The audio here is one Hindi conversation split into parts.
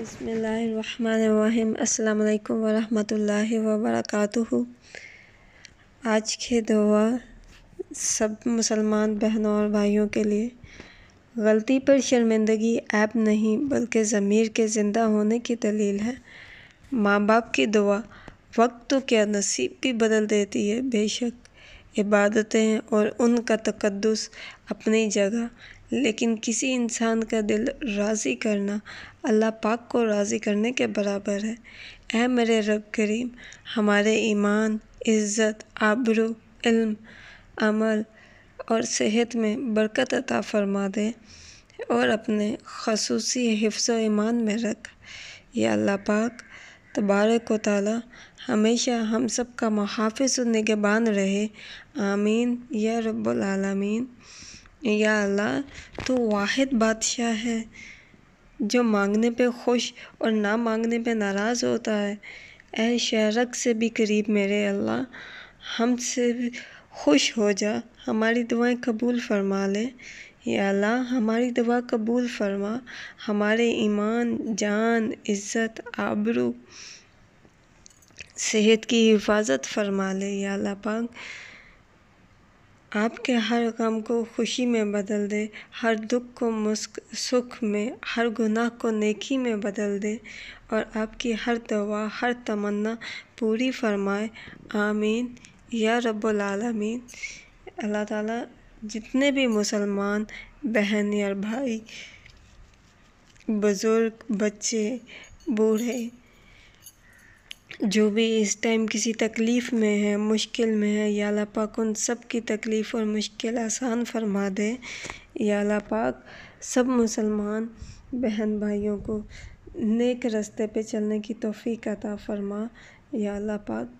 बसमीम् अल्लाम वरहमतुल्लाहि वबरकातुहु आज के दुआ सब मुसलमान बहनों और भाइयों के लिए गलती पर शर्मिंदगी ऐप नहीं बल्कि ज़मीर के ज़िंदा होने की दलील है माँ बाप की दुआ वक्त तो क्या नसीब भी बदल देती है बेशक इबादतें और उनका तकदस अपनी जगह लेकिन किसी इंसान का दिल राज़ी करना अल्लाह पाक को राज़ी करने के बराबर है ऐ मेरे रब करीम हमारे ईमान इज़्ज़त आबरू इल्म अमल और सेहत में बरकत अता फरमा दे और अपने खसूसी हिफ्स ईमान में रख या अल्लाह पाक तबारक ताली हमेशा हम सब का मुहाफ़ व निगबान रहे आमीन या रब्बुल आलमीन या अल्लाह तो वाहिद बादशाह है जो मांगने पे खुश और ना मांगने पे नाराज़ होता है ए शरक से भी करीब मेरे अल्लाह हमसे खुश हो जा हमारी दुआएं कबूल फरमा ले या अल्लाह हमारी दुआ कबूल फरमा हमारे ईमान जान इज़्ज़त आबरू सेहत की हिफाजत फरमा ले या अल्लाह पाक आपके हर गम को खुशी में बदल दे हर दुख को मुस्क सुख में हर गुनाह को नेकी में बदल दे और आपकी हर दवा हर तमन्ना पूरी फरमाए आमीन या रब्बुल आलमीन अल्लाह ताला जितने भी मुसलमान बहन या भाई बुज़ुर्ग बच्चे बूढ़े जो भी इस टाइम किसी तकलीफ़ में है मुश्किल में है या अल्लाह पाक उन सब की तकलीफ़ और मुश्किल आसान फरमा दे या पाक सब मुसलमान बहन भाइयों को नेक रास्ते पे चलने की तौफ़ीक अता फरमा या पाक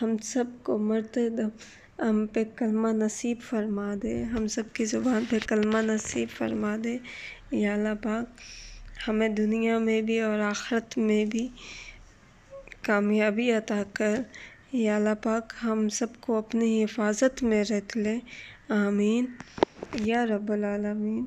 हम सब को मरते दम हम पे कलमा नसीब फरमा दे हम सब की ज़ुबान पे कलमा नसीब फरमा दे या पाक हमें दुनिया में भी और आखरत में भी कामयाबी अता कर या पाक हम सबको अपनी हिफाज़त में रख ले आमीन या रब्बल आलमीन